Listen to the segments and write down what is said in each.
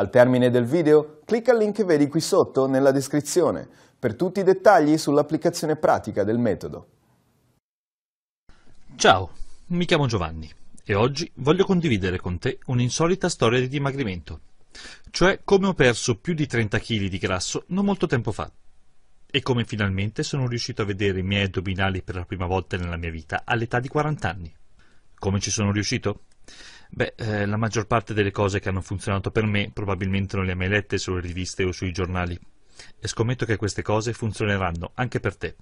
Al termine del video, clicca al link che vedi qui sotto nella descrizione per tutti i dettagli sull'applicazione pratica del metodo. Ciao, mi chiamo Giovanni e oggi voglio condividere con te un'insolita storia di dimagrimento, cioè come ho perso più di 30 kg di grasso non molto tempo fa e come finalmente sono riuscito a vedere i miei addominali per la prima volta nella mia vita all'età di 40 anni. Come ci sono riuscito? Beh, eh, la maggior parte delle cose che hanno funzionato per me probabilmente non le hai mai lette sulle riviste o sui giornali. E scommetto che queste cose funzioneranno anche per te.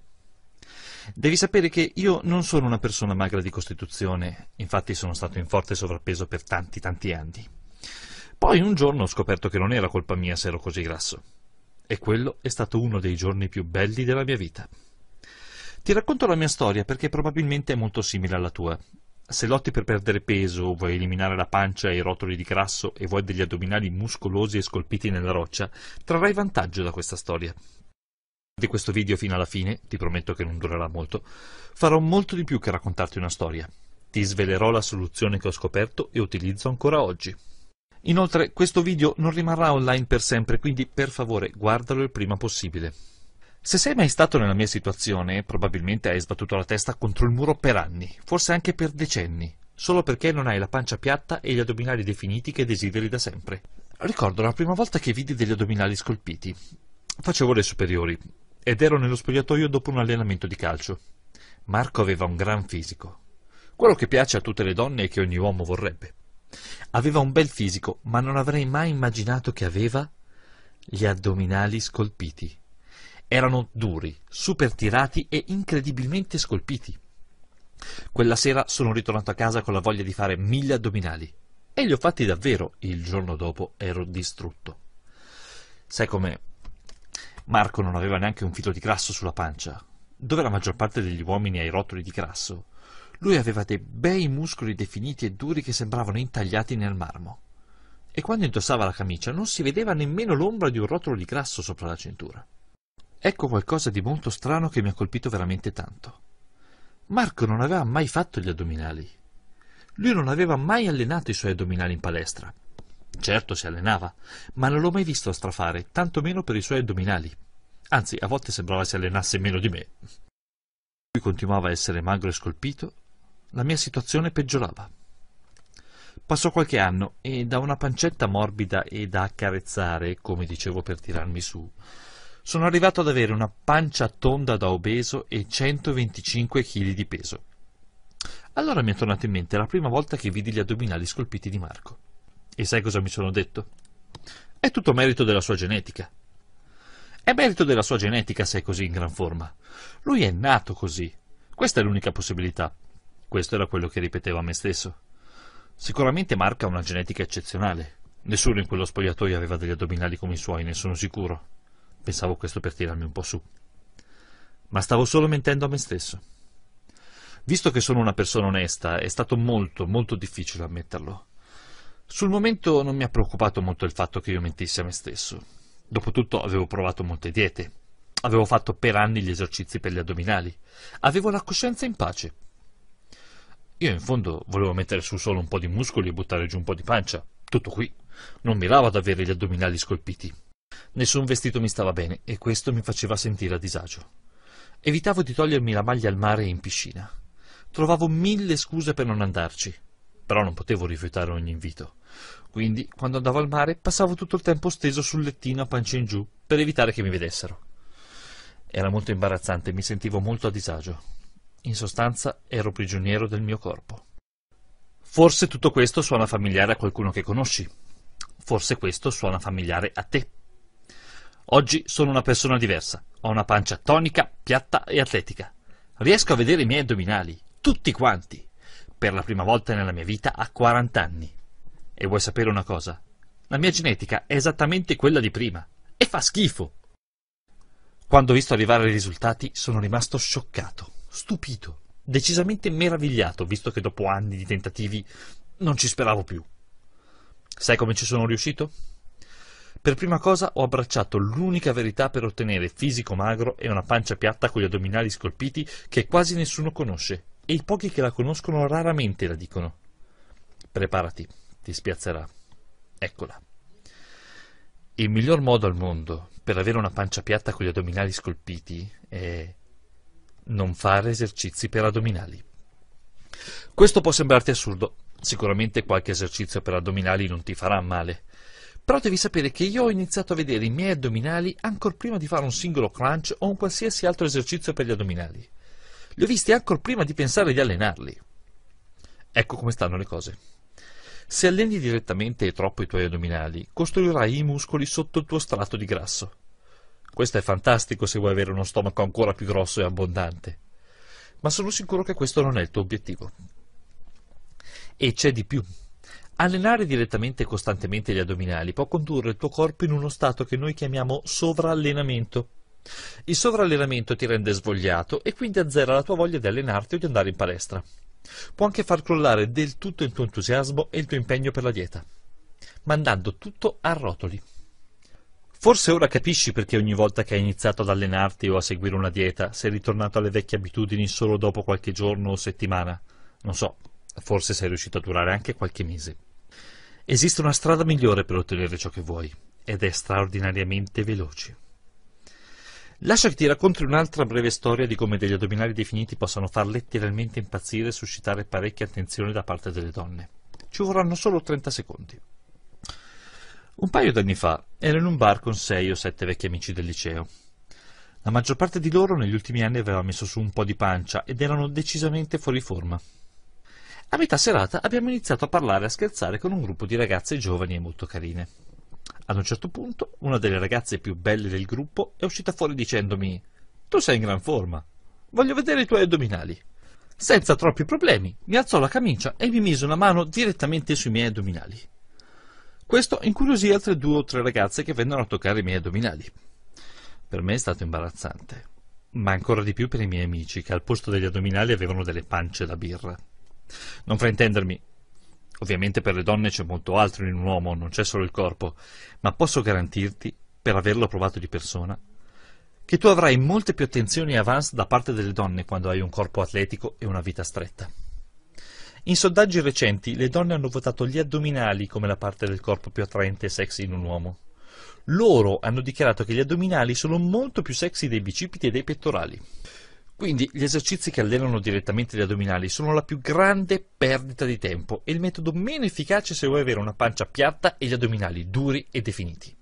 Devi sapere che io non sono una persona magra di costituzione, infatti sono stato in forte sovrappeso per tanti tanti anni. Poi un giorno ho scoperto che non era colpa mia se ero così grasso. E quello è stato uno dei giorni più belli della mia vita. Ti racconto la mia storia perché probabilmente è molto simile alla tua se lotti per perdere peso, vuoi eliminare la pancia e i rotoli di grasso e vuoi degli addominali muscolosi e scolpiti nella roccia, trarrai vantaggio da questa storia. Di questo video fino alla fine, ti prometto che non durerà molto, farò molto di più che raccontarti una storia. Ti svelerò la soluzione che ho scoperto e utilizzo ancora oggi. Inoltre, questo video non rimarrà online per sempre, quindi per favore guardalo il prima possibile. Se sei mai stato nella mia situazione, probabilmente hai sbattuto la testa contro il muro per anni, forse anche per decenni, solo perché non hai la pancia piatta e gli addominali definiti che desideri da sempre. Ricordo la prima volta che vidi degli addominali scolpiti. Facevo le superiori ed ero nello spogliatoio dopo un allenamento di calcio. Marco aveva un gran fisico, quello che piace a tutte le donne e che ogni uomo vorrebbe. Aveva un bel fisico, ma non avrei mai immaginato che aveva gli addominali scolpiti. Erano duri, super tirati e incredibilmente scolpiti. Quella sera sono ritornato a casa con la voglia di fare mille addominali. E li ho fatti davvero. Il giorno dopo ero distrutto. Sai com'è? Marco non aveva neanche un filo di grasso sulla pancia. Dove la maggior parte degli uomini ha i rotoli di grasso, lui aveva dei bei muscoli definiti e duri che sembravano intagliati nel marmo. E quando indossava la camicia non si vedeva nemmeno l'ombra di un rotolo di grasso sopra la cintura. Ecco qualcosa di molto strano che mi ha colpito veramente tanto. Marco non aveva mai fatto gli addominali. Lui non aveva mai allenato i suoi addominali in palestra. Certo si allenava, ma non l'ho mai visto a strafare, tantomeno per i suoi addominali. Anzi, a volte sembrava si allenasse meno di me. Lui continuava a essere magro e scolpito, la mia situazione peggiorava. Passò qualche anno e da una pancetta morbida e da accarezzare, come dicevo per tirarmi su, sono arrivato ad avere una pancia tonda da obeso e 125 kg di peso. Allora mi è tornato in mente la prima volta che vidi gli addominali scolpiti di Marco. E sai cosa mi sono detto? È tutto merito della sua genetica. È merito della sua genetica se è così in gran forma. Lui è nato così. Questa è l'unica possibilità. Questo era quello che ripetevo a me stesso. Sicuramente Marco ha una genetica eccezionale. Nessuno in quello spogliatoio aveva degli addominali come i suoi, ne sono sicuro. Pensavo questo per tirarmi un po' su. Ma stavo solo mentendo a me stesso. Visto che sono una persona onesta, è stato molto, molto difficile ammetterlo. Sul momento non mi ha preoccupato molto il fatto che io mentissi a me stesso. Dopotutto avevo provato molte diete, avevo fatto per anni gli esercizi per gli addominali, avevo la coscienza in pace. Io in fondo volevo mettere su solo un po' di muscoli e buttare giù un po' di pancia, tutto qui. Non miravo ad avere gli addominali scolpiti. Nessun vestito mi stava bene e questo mi faceva sentire a disagio. Evitavo di togliermi la maglia al mare e in piscina. Trovavo mille scuse per non andarci, però non potevo rifiutare ogni invito. Quindi, quando andavo al mare, passavo tutto il tempo steso sul lettino a pancia in giù per evitare che mi vedessero. Era molto imbarazzante e mi sentivo molto a disagio. In sostanza, ero prigioniero del mio corpo. Forse tutto questo suona familiare a qualcuno che conosci. Forse questo suona familiare a te. Oggi sono una persona diversa. Ho una pancia tonica, piatta e atletica. Riesco a vedere i miei addominali, tutti quanti. Per la prima volta nella mia vita a 40 anni. E vuoi sapere una cosa? La mia genetica è esattamente quella di prima. E fa schifo. Quando ho visto arrivare i risultati sono rimasto scioccato, stupito, decisamente meravigliato, visto che dopo anni di tentativi non ci speravo più. Sai come ci sono riuscito? Per prima cosa ho abbracciato l'unica verità per ottenere fisico magro e una pancia piatta con gli addominali scolpiti che quasi nessuno conosce, e i pochi che la conoscono raramente la dicono. Preparati, ti spiazzerà. Eccola. Il miglior modo al mondo per avere una pancia piatta con gli addominali scolpiti è non fare esercizi per addominali. Questo può sembrarti assurdo, sicuramente qualche esercizio per addominali non ti farà male però devi sapere che io ho iniziato a vedere i miei addominali ancora prima di fare un singolo crunch o un qualsiasi altro esercizio per gli addominali. Li ho visti ancora prima di pensare di allenarli. Ecco come stanno le cose. Se alleni direttamente e troppo i tuoi addominali, costruirai i muscoli sotto il tuo strato di grasso. Questo è fantastico se vuoi avere uno stomaco ancora più grosso e abbondante. Ma sono sicuro che questo non è il tuo obiettivo. E c'è di più. Allenare direttamente e costantemente gli addominali può condurre il tuo corpo in uno stato che noi chiamiamo sovrallenamento. Il sovrallenamento ti rende svogliato e quindi azzera la tua voglia di allenarti o di andare in palestra. Può anche far crollare del tutto il tuo entusiasmo e il tuo impegno per la dieta, mandando tutto a rotoli. Forse ora capisci perché ogni volta che hai iniziato ad allenarti o a seguire una dieta sei ritornato alle vecchie abitudini solo dopo qualche giorno o settimana. Non so, Forse sei riuscito a durare anche qualche mese. Esiste una strada migliore per ottenere ciò che vuoi, ed è straordinariamente veloce. Lascia che ti racconti un'altra breve storia di come degli addominali definiti possano far letteralmente impazzire e suscitare parecchia attenzione da parte delle donne. Ci vorranno solo 30 secondi. Un paio d'anni fa ero in un bar con sei o sette vecchi amici del liceo. La maggior parte di loro negli ultimi anni aveva messo su un po' di pancia ed erano decisamente fuori forma. A metà serata abbiamo iniziato a parlare e a scherzare con un gruppo di ragazze giovani e molto carine. Ad un certo punto, una delle ragazze più belle del gruppo è uscita fuori dicendomi: Tu sei in gran forma. Voglio vedere i tuoi addominali. Senza troppi problemi, mi alzò la camicia e mi mise una mano direttamente sui miei addominali. Questo incuriosì altre due o tre ragazze che vennero a toccare i miei addominali. Per me è stato imbarazzante, ma ancora di più per i miei amici che al posto degli addominali avevano delle pance da birra. Non fraintendermi, ovviamente per le donne c'è molto altro in un uomo, non c'è solo il corpo, ma posso garantirti, per averlo provato di persona, che tu avrai molte più attenzioni e avance da parte delle donne quando hai un corpo atletico e una vita stretta. In sondaggi recenti le donne hanno votato gli addominali come la parte del corpo più attraente e sexy in un uomo. Loro hanno dichiarato che gli addominali sono molto più sexy dei bicipiti e dei pettorali. Quindi gli esercizi che allenano direttamente gli addominali sono la più grande perdita di tempo e il metodo meno efficace se vuoi avere una pancia piatta e gli addominali duri e definiti.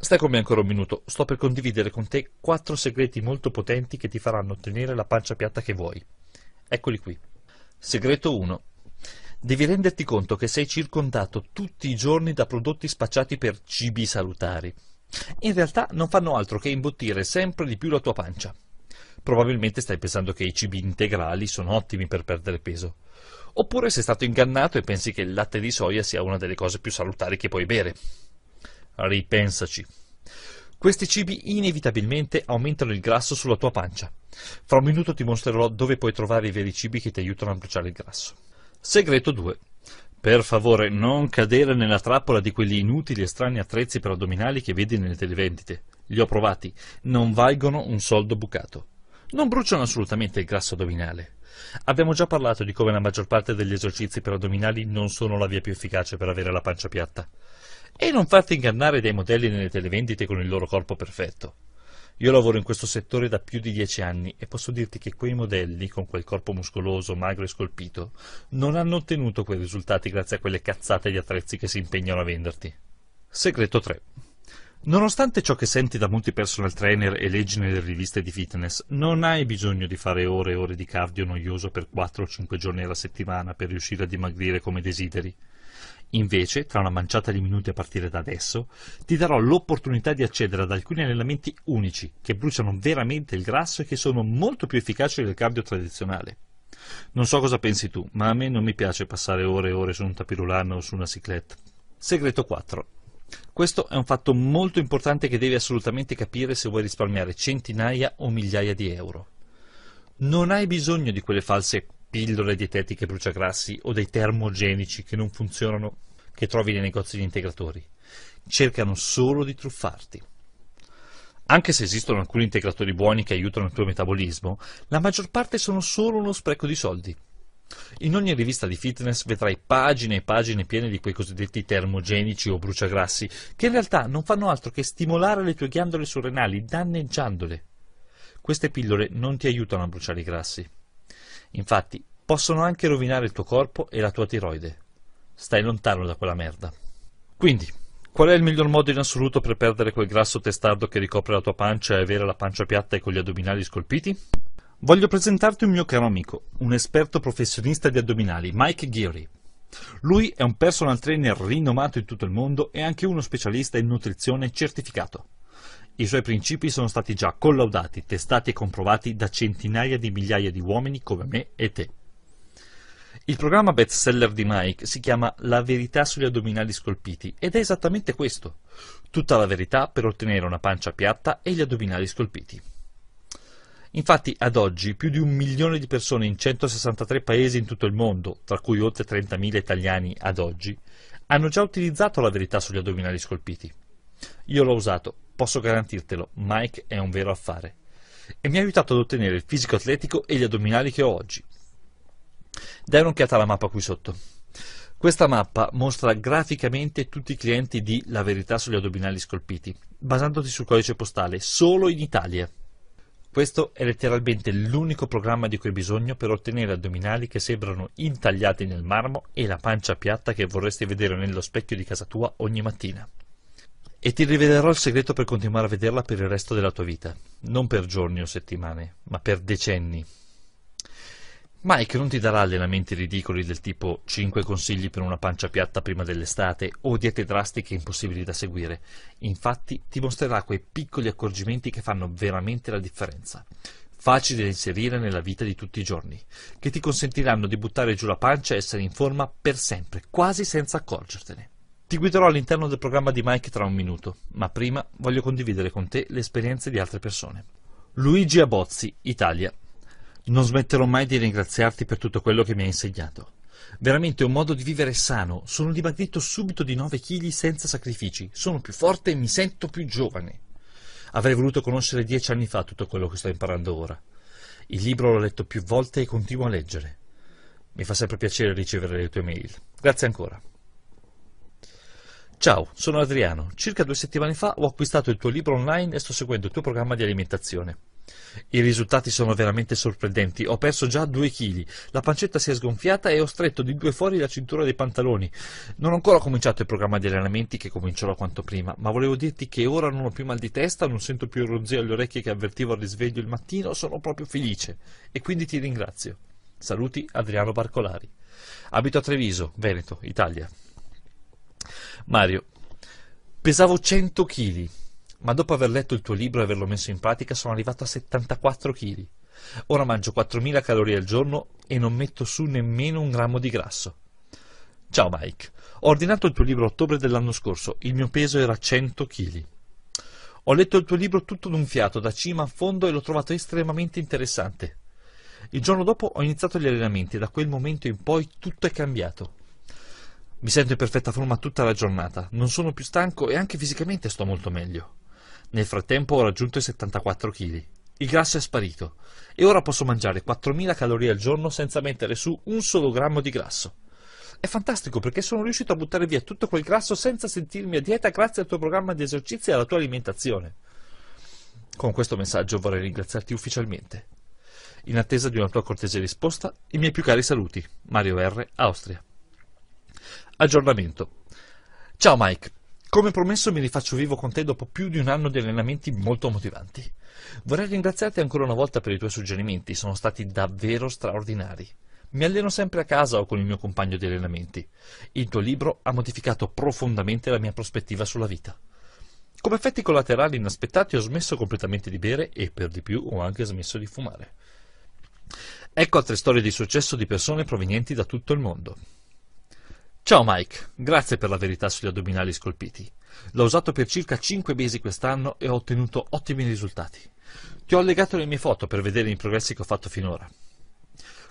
Stai con me ancora un minuto, sto per condividere con te quattro segreti molto potenti che ti faranno ottenere la pancia piatta che vuoi. Eccoli qui. Segreto 1. Devi renderti conto che sei circondato tutti i giorni da prodotti spacciati per cibi salutari. In realtà non fanno altro che imbottire sempre di più la tua pancia probabilmente stai pensando che i cibi integrali sono ottimi per perdere peso. Oppure sei stato ingannato e pensi che il latte di soia sia una delle cose più salutari che puoi bere. Ripensaci. Questi cibi inevitabilmente aumentano il grasso sulla tua pancia. Fra un minuto ti mostrerò dove puoi trovare i veri cibi che ti aiutano a bruciare il grasso. Segreto 2. Per favore, non cadere nella trappola di quegli inutili e strani attrezzi per addominali che vedi nelle televendite. Li ho provati, non valgono un soldo bucato non bruciano assolutamente il grasso addominale. Abbiamo già parlato di come la maggior parte degli esercizi per addominali non sono la via più efficace per avere la pancia piatta. E non fate ingannare dai modelli nelle televendite con il loro corpo perfetto. Io lavoro in questo settore da più di dieci anni e posso dirti che quei modelli, con quel corpo muscoloso, magro e scolpito, non hanno ottenuto quei risultati grazie a quelle cazzate di attrezzi che si impegnano a venderti. Segreto 3. Nonostante ciò che senti da molti personal trainer e leggi nelle riviste di fitness, non hai bisogno di fare ore e ore di cardio noioso per 4 o 5 giorni alla settimana per riuscire a dimagrire come desideri. Invece, tra una manciata di minuti a partire da adesso, ti darò l'opportunità di accedere ad alcuni allenamenti unici che bruciano veramente il grasso e che sono molto più efficaci del cardio tradizionale. Non so cosa pensi tu, ma a me non mi piace passare ore e ore su un tapirulano o su una cicletta. Segreto 4. Questo è un fatto molto importante che devi assolutamente capire se vuoi risparmiare centinaia o migliaia di euro. Non hai bisogno di quelle false pillole dietetiche bruciagrassi o dei termogenici che non funzionano che trovi nei negozi di integratori. Cercano solo di truffarti. Anche se esistono alcuni integratori buoni che aiutano il tuo metabolismo, la maggior parte sono solo uno spreco di soldi. In ogni rivista di fitness vedrai pagine e pagine piene di quei cosiddetti termogenici o bruciagrassi, che in realtà non fanno altro che stimolare le tue ghiandole surrenali, danneggiandole. Queste pillole non ti aiutano a bruciare i grassi. Infatti, possono anche rovinare il tuo corpo e la tua tiroide. Stai lontano da quella merda. Quindi, qual è il miglior modo in assoluto per perdere quel grasso testardo che ricopre la tua pancia e avere la pancia piatta e con gli addominali scolpiti? Voglio presentarti un mio caro amico, un esperto professionista di addominali, Mike Geary. Lui è un personal trainer rinomato in tutto il mondo e anche uno specialista in nutrizione certificato. I suoi principi sono stati già collaudati, testati e comprovati da centinaia di migliaia di uomini come me e te. Il programma bestseller di Mike si chiama La verità sugli addominali scolpiti ed è esattamente questo. Tutta la verità per ottenere una pancia piatta e gli addominali scolpiti. Infatti ad oggi più di un milione di persone in 163 paesi in tutto il mondo, tra cui oltre 30.000 italiani ad oggi, hanno già utilizzato la verità sugli addominali scolpiti. Io l'ho usato, posso garantirtelo, Mike è un vero affare. E mi ha aiutato ad ottenere il fisico atletico e gli addominali che ho oggi. Dai un'occhiata alla mappa qui sotto. Questa mappa mostra graficamente tutti i clienti di La verità sugli addominali scolpiti, basandoti sul codice postale, solo in Italia. Questo è letteralmente l'unico programma di cui hai bisogno per ottenere addominali che sembrano intagliati nel marmo e la pancia piatta che vorresti vedere nello specchio di casa tua ogni mattina. E ti rivederò il segreto per continuare a vederla per il resto della tua vita, non per giorni o settimane, ma per decenni, Mike non ti darà allenamenti ridicoli del tipo 5 consigli per una pancia piatta prima dell'estate o diete drastiche impossibili da seguire. Infatti ti mostrerà quei piccoli accorgimenti che fanno veramente la differenza, facili da inserire nella vita di tutti i giorni, che ti consentiranno di buttare giù la pancia e essere in forma per sempre, quasi senza accorgertene. Ti guiderò all'interno del programma di Mike tra un minuto, ma prima voglio condividere con te le esperienze di altre persone. Luigi Abozzi, Italia, non smetterò mai di ringraziarti per tutto quello che mi hai insegnato. Veramente un modo di vivere sano. Sono dimagrito subito di 9 kg senza sacrifici. Sono più forte e mi sento più giovane. Avrei voluto conoscere dieci anni fa tutto quello che sto imparando ora. Il libro l'ho letto più volte e continuo a leggere. Mi fa sempre piacere ricevere le tue mail. Grazie ancora. Ciao, sono Adriano. Circa due settimane fa ho acquistato il tuo libro online e sto seguendo il tuo programma di alimentazione. I risultati sono veramente sorprendenti. Ho perso già 2 kg, la pancetta si è sgonfiata e ho stretto di due fuori la cintura dei pantaloni. Non ho ancora cominciato il programma di allenamenti che comincerò quanto prima, ma volevo dirti che ora non ho più mal di testa, non sento più il ronzio alle orecchie che avvertivo al risveglio il mattino, sono proprio felice e quindi ti ringrazio. Saluti Adriano Barcolari. Abito a Treviso, Veneto, Italia. Mario, pesavo 100 kg ma dopo aver letto il tuo libro e averlo messo in pratica sono arrivato a 74 kg. Ora mangio 4000 calorie al giorno e non metto su nemmeno un grammo di grasso. Ciao Mike, ho ordinato il tuo libro a ottobre dell'anno scorso, il mio peso era 100 kg. Ho letto il tuo libro tutto d'un fiato, da cima a fondo, e l'ho trovato estremamente interessante. Il giorno dopo ho iniziato gli allenamenti e da quel momento in poi tutto è cambiato. Mi sento in perfetta forma tutta la giornata, non sono più stanco e anche fisicamente sto molto meglio. Nel frattempo ho raggiunto i 74 kg. Il grasso è sparito e ora posso mangiare 4000 calorie al giorno senza mettere su un solo grammo di grasso. È fantastico perché sono riuscito a buttare via tutto quel grasso senza sentirmi a dieta grazie al tuo programma di esercizi e alla tua alimentazione. Con questo messaggio vorrei ringraziarti ufficialmente. In attesa di una tua cortese risposta, i miei più cari saluti. Mario R. Austria. Aggiornamento. Ciao Mike. Come promesso mi rifaccio vivo con te dopo più di un anno di allenamenti molto motivanti. Vorrei ringraziarti ancora una volta per i tuoi suggerimenti, sono stati davvero straordinari. Mi alleno sempre a casa o con il mio compagno di allenamenti. Il tuo libro ha modificato profondamente la mia prospettiva sulla vita. Come effetti collaterali inaspettati ho smesso completamente di bere e per di più ho anche smesso di fumare. Ecco altre storie di successo di persone provenienti da tutto il mondo. Ciao Mike, grazie per la verità sugli addominali scolpiti. L'ho usato per circa 5 mesi quest'anno e ho ottenuto ottimi risultati. Ti ho allegato le mie foto per vedere i progressi che ho fatto finora.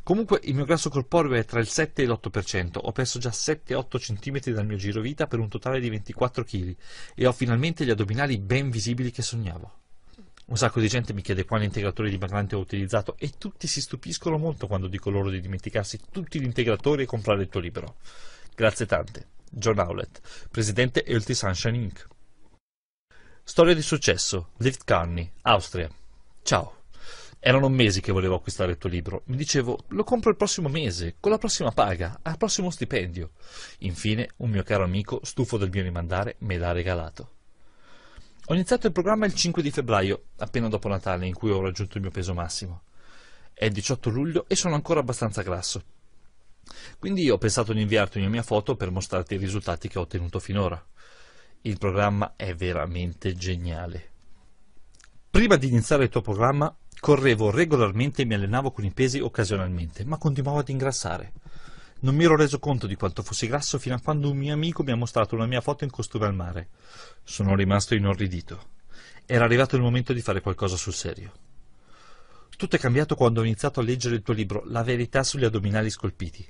Comunque il mio grasso corporeo è tra il 7 e l'8%, ho perso già 7-8 cm dal mio giro vita per un totale di 24 kg e ho finalmente gli addominali ben visibili che sognavo. Un sacco di gente mi chiede quale integratore dimagrante ho utilizzato e tutti si stupiscono molto quando dico loro di dimenticarsi tutti gli integratori e comprare il tuo libro. Grazie tante. John Howlett, presidente Healthy Sunshine Inc. Storia di successo, Lift Carney, Austria. Ciao. Erano mesi che volevo acquistare il tuo libro. Mi dicevo, lo compro il prossimo mese, con la prossima paga, al prossimo stipendio. Infine, un mio caro amico, stufo del mio rimandare, me l'ha regalato. Ho iniziato il programma il 5 di febbraio, appena dopo Natale, in cui ho raggiunto il mio peso massimo. È il 18 luglio e sono ancora abbastanza grasso. Quindi ho pensato di inviarti una mia foto per mostrarti i risultati che ho ottenuto finora. Il programma è veramente geniale. Prima di iniziare il tuo programma, correvo regolarmente e mi allenavo con i pesi occasionalmente, ma continuavo ad ingrassare. Non mi ero reso conto di quanto fossi grasso fino a quando un mio amico mi ha mostrato una mia foto in costume al mare. Sono rimasto inorridito. Era arrivato il momento di fare qualcosa sul serio. Tutto è cambiato quando ho iniziato a leggere il tuo libro, La verità sugli addominali scolpiti.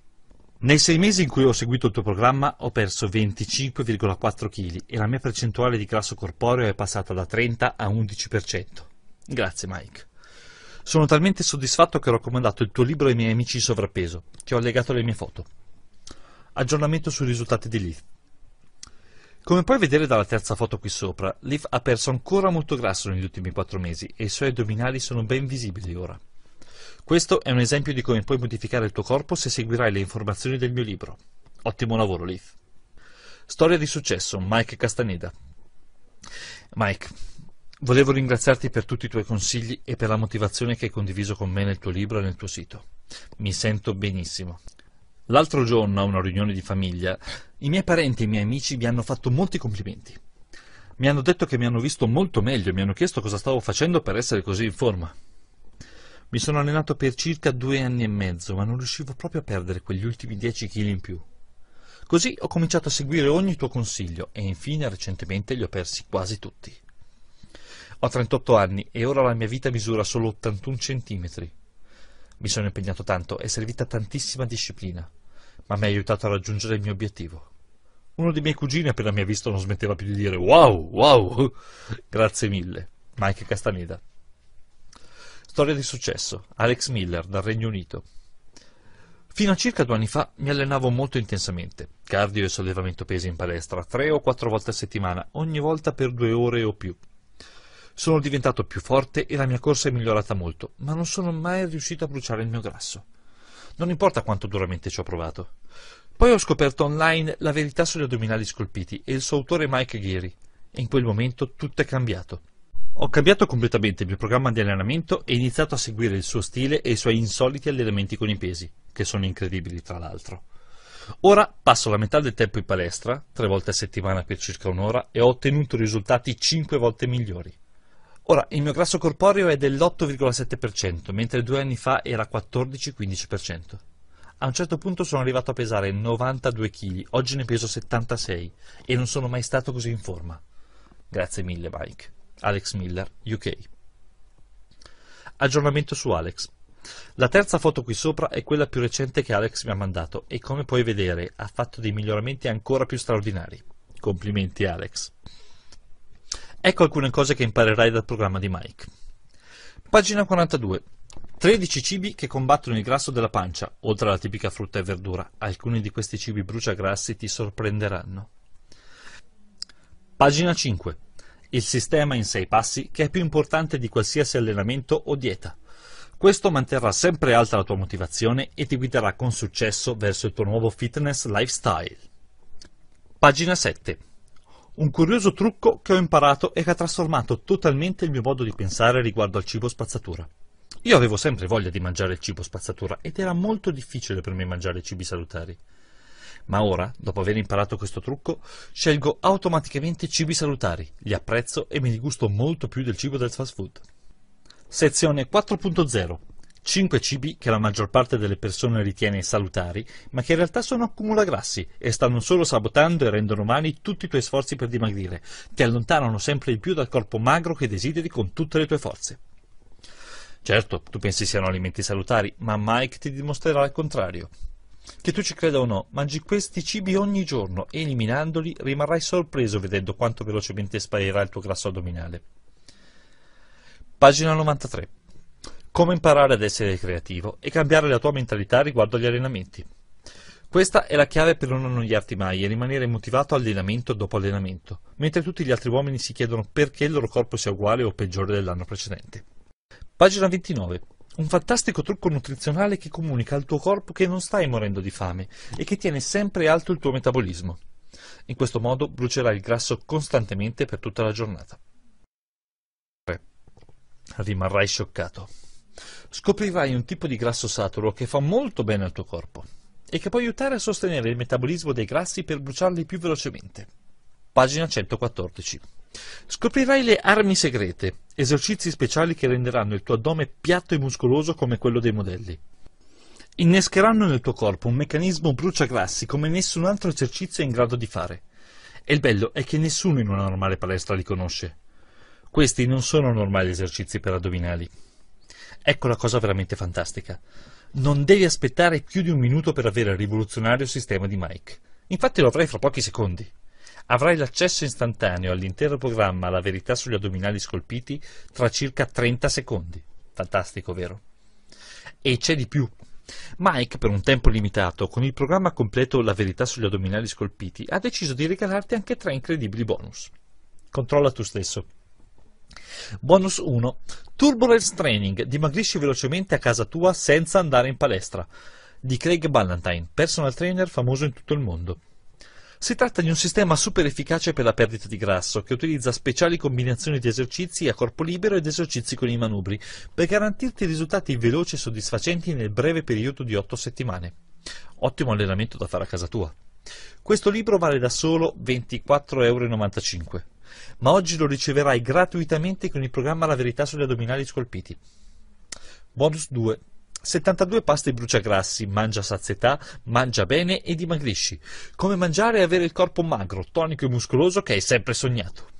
Nei sei mesi in cui ho seguito il tuo programma ho perso 25,4 kg e la mia percentuale di grasso corporeo è passata da 30 a 11%. Grazie Mike. Sono talmente soddisfatto che ho raccomandato il tuo libro ai miei amici in sovrappeso. Ti ho allegato le mie foto. Aggiornamento sui risultati di Lift. Come puoi vedere dalla terza foto qui sopra, Leaf ha perso ancora molto grasso negli ultimi 4 mesi e i suoi addominali sono ben visibili ora. Questo è un esempio di come puoi modificare il tuo corpo se seguirai le informazioni del mio libro. Ottimo lavoro, Leaf. Storia di successo, Mike Castaneda. Mike, volevo ringraziarti per tutti i tuoi consigli e per la motivazione che hai condiviso con me nel tuo libro e nel tuo sito. Mi sento benissimo. L'altro giorno, a una riunione di famiglia, i miei parenti e i miei amici mi hanno fatto molti complimenti. Mi hanno detto che mi hanno visto molto meglio e mi hanno chiesto cosa stavo facendo per essere così in forma. Mi sono allenato per circa due anni e mezzo, ma non riuscivo proprio a perdere quegli ultimi dieci chili in più. Così ho cominciato a seguire ogni tuo consiglio e infine recentemente li ho persi quasi tutti. Ho 38 anni e ora la mia vita misura solo 81 centimetri. Mi sono impegnato tanto, è servita tantissima disciplina ma mi ha aiutato a raggiungere il mio obiettivo. Uno dei miei cugini appena mi ha visto non smetteva più di dire wow, wow, grazie mille, Mike Castaneda. Storia di successo, Alex Miller, dal Regno Unito. Fino a circa due anni fa mi allenavo molto intensamente, cardio e sollevamento pesi in palestra, tre o quattro volte a settimana, ogni volta per due ore o più. Sono diventato più forte e la mia corsa è migliorata molto, ma non sono mai riuscito a bruciare il mio grasso non importa quanto duramente ci ho provato. Poi ho scoperto online la verità sugli addominali scolpiti e il suo autore Mike Geary, e in quel momento tutto è cambiato. Ho cambiato completamente il mio programma di allenamento e iniziato a seguire il suo stile e i suoi insoliti allenamenti con i pesi, che sono incredibili tra l'altro. Ora passo la metà del tempo in palestra, tre volte a settimana per circa un'ora, e ho ottenuto risultati cinque volte migliori. Ora, il mio grasso corporeo è dell'8,7%, mentre due anni fa era 14-15%. A un certo punto sono arrivato a pesare 92 kg, oggi ne peso 76 e non sono mai stato così in forma. Grazie mille Mike. Alex Miller, UK. Aggiornamento su Alex. La terza foto qui sopra è quella più recente che Alex mi ha mandato e come puoi vedere ha fatto dei miglioramenti ancora più straordinari. Complimenti Alex. Ecco alcune cose che imparerai dal programma di Mike. Pagina 42. 13 cibi che combattono il grasso della pancia, oltre alla tipica frutta e verdura. Alcuni di questi cibi bruciagrassi ti sorprenderanno. Pagina 5. Il sistema in 6 passi che è più importante di qualsiasi allenamento o dieta. Questo manterrà sempre alta la tua motivazione e ti guiderà con successo verso il tuo nuovo fitness lifestyle. Pagina 7. Un curioso trucco che ho imparato e che ha trasformato totalmente il mio modo di pensare riguardo al cibo spazzatura. Io avevo sempre voglia di mangiare il cibo spazzatura ed era molto difficile per me mangiare cibi salutari. Ma ora, dopo aver imparato questo trucco, scelgo automaticamente cibi salutari, li apprezzo e mi gusto molto più del cibo del fast food. Sezione 4.0 5 cibi che la maggior parte delle persone ritiene salutari, ma che in realtà sono accumulagrassi e stanno solo sabotando e rendono vani tutti i tuoi sforzi per dimagrire, ti allontanano sempre di più dal corpo magro che desideri con tutte le tue forze. Certo, tu pensi siano alimenti salutari, ma Mike ti dimostrerà il contrario. Che tu ci creda o no, mangi questi cibi ogni giorno e eliminandoli rimarrai sorpreso vedendo quanto velocemente sparirà il tuo grasso addominale. Pagina 93 come imparare ad essere creativo e cambiare la tua mentalità riguardo agli allenamenti. Questa è la chiave per non annoiarti mai e rimanere motivato allenamento dopo allenamento, mentre tutti gli altri uomini si chiedono perché il loro corpo sia uguale o peggiore dell'anno precedente. Pagina 29. Un fantastico trucco nutrizionale che comunica al tuo corpo che non stai morendo di fame e che tiene sempre alto il tuo metabolismo. In questo modo brucerai il grasso costantemente per tutta la giornata. Rimarrai scioccato scoprirai un tipo di grasso saturo che fa molto bene al tuo corpo e che può aiutare a sostenere il metabolismo dei grassi per bruciarli più velocemente. Pagina 114. Scoprirai le armi segrete, esercizi speciali che renderanno il tuo addome piatto e muscoloso come quello dei modelli. Innescheranno nel tuo corpo un meccanismo bruciagrassi come nessun altro esercizio è in grado di fare. E il bello è che nessuno in una normale palestra li conosce. Questi non sono normali esercizi per addominali. Ecco la cosa veramente fantastica. Non devi aspettare più di un minuto per avere il rivoluzionario sistema di Mike. Infatti lo avrai fra pochi secondi. Avrai l'accesso istantaneo all'intero programma La verità sugli addominali scolpiti tra circa 30 secondi. Fantastico, vero? E c'è di più. Mike, per un tempo limitato, con il programma completo La verità sugli addominali scolpiti, ha deciso di regalarti anche tre incredibili bonus. Controlla tu stesso. Bonus 1. Turbulence Training. Dimagrisci velocemente a casa tua senza andare in palestra. Di Craig Ballantyne, personal trainer famoso in tutto il mondo. Si tratta di un sistema super efficace per la perdita di grasso, che utilizza speciali combinazioni di esercizi a corpo libero ed esercizi con i manubri, per garantirti risultati veloci e soddisfacenti nel breve periodo di 8 settimane. Ottimo allenamento da fare a casa tua. Questo libro vale da solo 24,95 euro ma oggi lo riceverai gratuitamente con il programma La Verità sugli addominali scolpiti. Bonus 2. 72 paste bruciagrassi, mangia sazietà, mangia bene e dimagrisci. Come mangiare e avere il corpo magro, tonico e muscoloso che hai sempre sognato.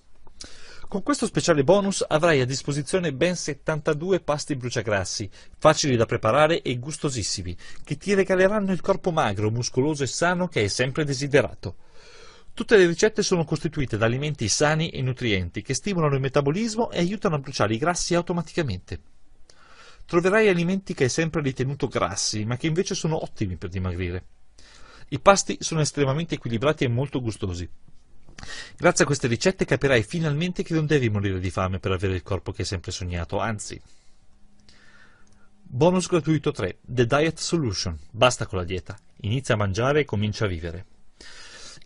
Con questo speciale bonus avrai a disposizione ben 72 pasti bruciagrassi, facili da preparare e gustosissimi, che ti regaleranno il corpo magro, muscoloso e sano che hai sempre desiderato. Tutte le ricette sono costituite da alimenti sani e nutrienti che stimolano il metabolismo e aiutano a bruciare i grassi automaticamente. Troverai alimenti che hai sempre ritenuto grassi, ma che invece sono ottimi per dimagrire. I pasti sono estremamente equilibrati e molto gustosi. Grazie a queste ricette capirai finalmente che non devi morire di fame per avere il corpo che hai sempre sognato, anzi. Bonus gratuito 3. The Diet Solution. Basta con la dieta. Inizia a mangiare e comincia a vivere.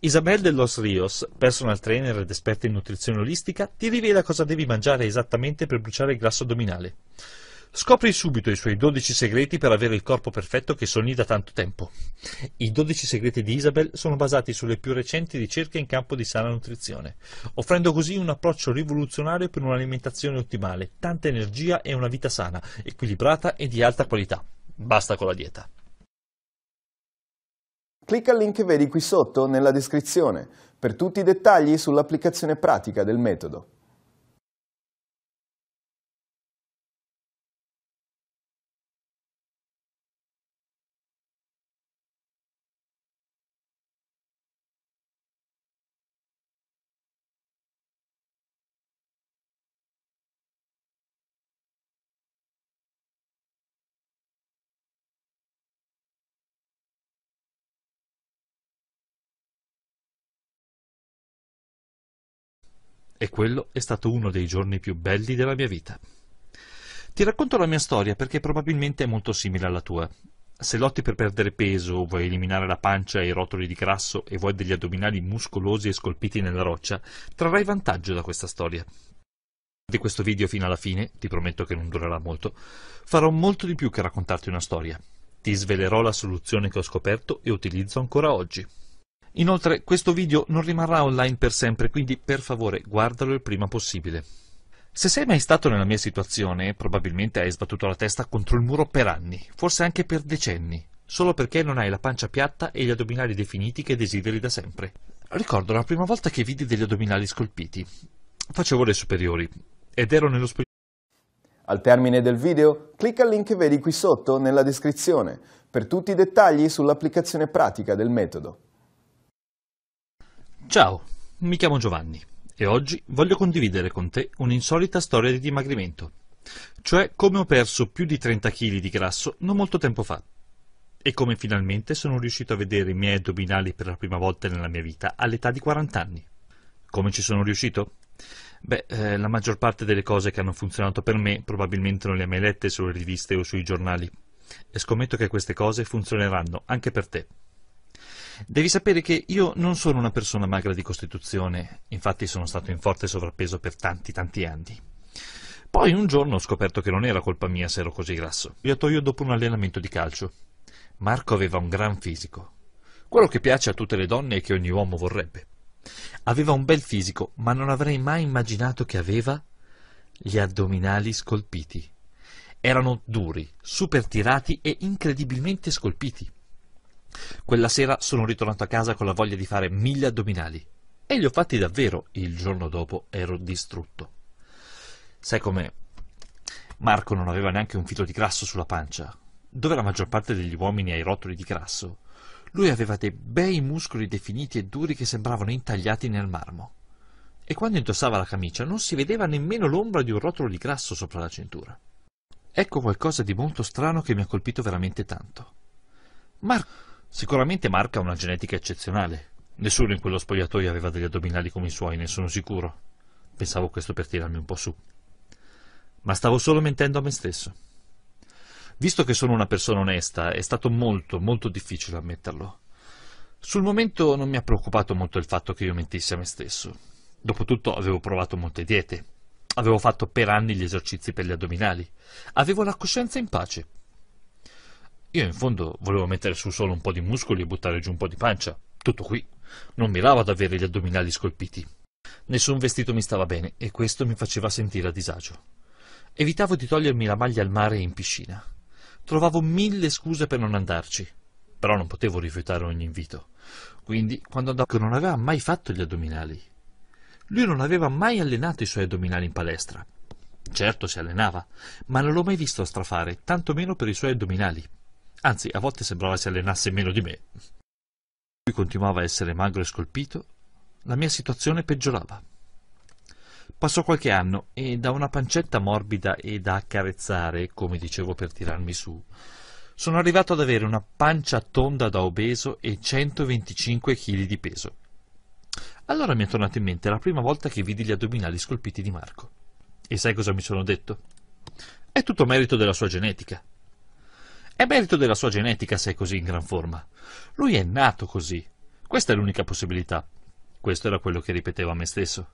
Isabel de los Rios, personal trainer ed esperta in nutrizione olistica, ti rivela cosa devi mangiare esattamente per bruciare il grasso addominale. Scopri subito i suoi 12 segreti per avere il corpo perfetto che sogni da tanto tempo. I 12 segreti di Isabel sono basati sulle più recenti ricerche in campo di sana nutrizione, offrendo così un approccio rivoluzionario per un'alimentazione ottimale, tanta energia e una vita sana, equilibrata e di alta qualità. Basta con la dieta. Clicca al link che vedi qui sotto nella descrizione per tutti i dettagli sull'applicazione pratica del metodo. e quello è stato uno dei giorni più belli della mia vita. Ti racconto la mia storia perché probabilmente è molto simile alla tua. Se lotti per perdere peso, vuoi eliminare la pancia e i rotoli di grasso e vuoi degli addominali muscolosi e scolpiti nella roccia, trarrai vantaggio da questa storia. Di questo video fino alla fine, ti prometto che non durerà molto, farò molto di più che raccontarti una storia. Ti svelerò la soluzione che ho scoperto e utilizzo ancora oggi. Inoltre questo video non rimarrà online per sempre, quindi per favore guardalo il prima possibile. Se sei mai stato nella mia situazione, probabilmente hai sbattuto la testa contro il muro per anni, forse anche per decenni, solo perché non hai la pancia piatta e gli addominali definiti che desideri da sempre. Ricordo la prima volta che vidi degli addominali scolpiti. Facevo le superiori ed ero nello specifico. Al termine del video, clicca al link che vedi qui sotto nella descrizione per tutti i dettagli sull'applicazione pratica del metodo. Ciao, mi chiamo Giovanni e oggi voglio condividere con te un'insolita storia di dimagrimento, cioè come ho perso più di 30 kg di grasso non molto tempo fa e come finalmente sono riuscito a vedere i miei addominali per la prima volta nella mia vita all'età di 40 anni. Come ci sono riuscito? Beh, eh, la maggior parte delle cose che hanno funzionato per me probabilmente non le hai mai lette sulle riviste o sui giornali. E scommetto che queste cose funzioneranno anche per te. Devi sapere che io non sono una persona magra di costituzione, infatti sono stato in forte sovrappeso per tanti tanti anni. Poi un giorno ho scoperto che non era colpa mia se ero così grasso. Piatto io dopo un allenamento di calcio. Marco aveva un gran fisico. Quello che piace a tutte le donne e che ogni uomo vorrebbe. Aveva un bel fisico, ma non avrei mai immaginato che aveva gli addominali scolpiti. Erano duri, super tirati e incredibilmente scolpiti. Quella sera sono ritornato a casa con la voglia di fare mille addominali. E li ho fatti davvero. Il giorno dopo ero distrutto. Sai com'è? Marco non aveva neanche un filo di grasso sulla pancia. Dove la maggior parte degli uomini ha i rotoli di grasso, lui aveva dei bei muscoli definiti e duri che sembravano intagliati nel marmo. E quando indossava la camicia non si vedeva nemmeno l'ombra di un rotolo di grasso sopra la cintura. Ecco qualcosa di molto strano che mi ha colpito veramente tanto. Marco Sicuramente Marca ha una genetica eccezionale. Nessuno in quello spogliatoio aveva degli addominali come i suoi, ne sono sicuro. Pensavo questo per tirarmi un po' su. Ma stavo solo mentendo a me stesso. Visto che sono una persona onesta, è stato molto, molto difficile ammetterlo. Sul momento non mi ha preoccupato molto il fatto che io mentissi a me stesso. Dopotutto avevo provato molte diete, avevo fatto per anni gli esercizi per gli addominali, avevo la coscienza in pace. Io in fondo volevo mettere su solo un po' di muscoli e buttare giù un po' di pancia. Tutto qui. Non miravo ad avere gli addominali scolpiti. Nessun vestito mi stava bene e questo mi faceva sentire a disagio. Evitavo di togliermi la maglia al mare e in piscina. Trovavo mille scuse per non andarci, però non potevo rifiutare ogni invito. Quindi, quando andavo, non aveva mai fatto gli addominali. Lui non aveva mai allenato i suoi addominali in palestra. Certo si allenava, ma non l'ho mai visto a strafare, tanto meno per i suoi addominali. Anzi, a volte sembrava si allenasse meno di me. Lui continuava a essere magro e scolpito, la mia situazione peggiorava. Passò qualche anno e da una pancetta morbida e da accarezzare, come dicevo per tirarmi su, sono arrivato ad avere una pancia tonda da obeso e 125 kg di peso. Allora mi è tornata in mente la prima volta che vidi gli addominali scolpiti di Marco. E sai cosa mi sono detto? È tutto merito della sua genetica. È merito della sua genetica se è così in gran forma. Lui è nato così. Questa è l'unica possibilità. Questo era quello che ripetevo a me stesso.